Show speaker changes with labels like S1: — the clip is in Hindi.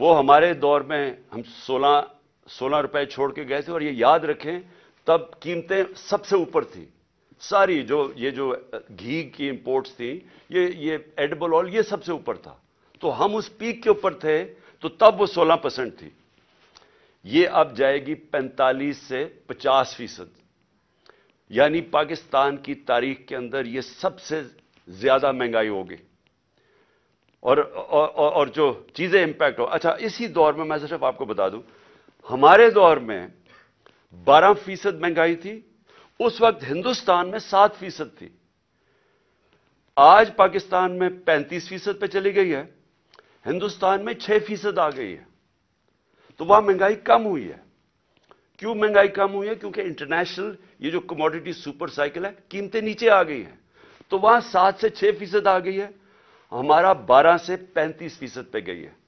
S1: वो हमारे दौर में हम 16 16 रुपए छोड़ के गए थे और ये याद रखें तब कीमतें सबसे ऊपर थी सारी जो ये जो घी की इंपोर्ट्स थी ये ये एडबल ऑयल ये सबसे ऊपर था तो हम उस पीक के ऊपर थे तो तब वो 16 परसेंट थी ये अब जाएगी 45 से 50 फीसद यानी पाकिस्तान की तारीख के अंदर ये सबसे ज्यादा महंगाई होगी और और, और जो चीज़ें इंपैक्ट हो अच्छा इसी दौर में मैं सिर्फ आपको बता दूं हमारे दौर में 12 फीसद महंगाई थी उस वक्त हिंदुस्तान में 7 फीसद थी आज पाकिस्तान में 35 फीसद पर चली गई है हिंदुस्तान में 6 फीसद आ गई है तो वहां महंगाई कम हुई है क्यों महंगाई कम हुई है क्योंकि इंटरनेशनल ये जो कमोडिटी सुपर साइकिल है कीमतें नीचे आ गई हैं तो वहां सात से छह फीसद आ गई है हमारा 12 से 35 फीसद पे गई है